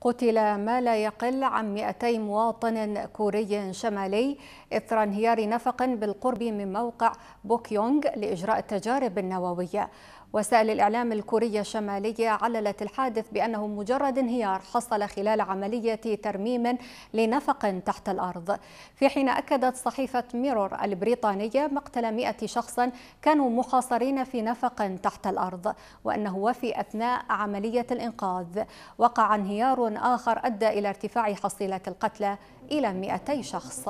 قتل ما لا يقل عن 200 مواطن كوري شمالي إثر انهيار نفق بالقرب من موقع بوكيونغ لإجراء التجارب النووية وسائل الإعلام الكورية الشمالية عللت الحادث بأنه مجرد انهيار حصل خلال عملية ترميم لنفق تحت الأرض في حين أكدت صحيفة ميرور البريطانية مقتل 100 شخص كانوا محاصرين في نفق تحت الأرض وأنه وفي أثناء عملية الإنقاذ وقع انهيار آخر أدى إلى ارتفاع حصيلة القتلى إلى 200 شخص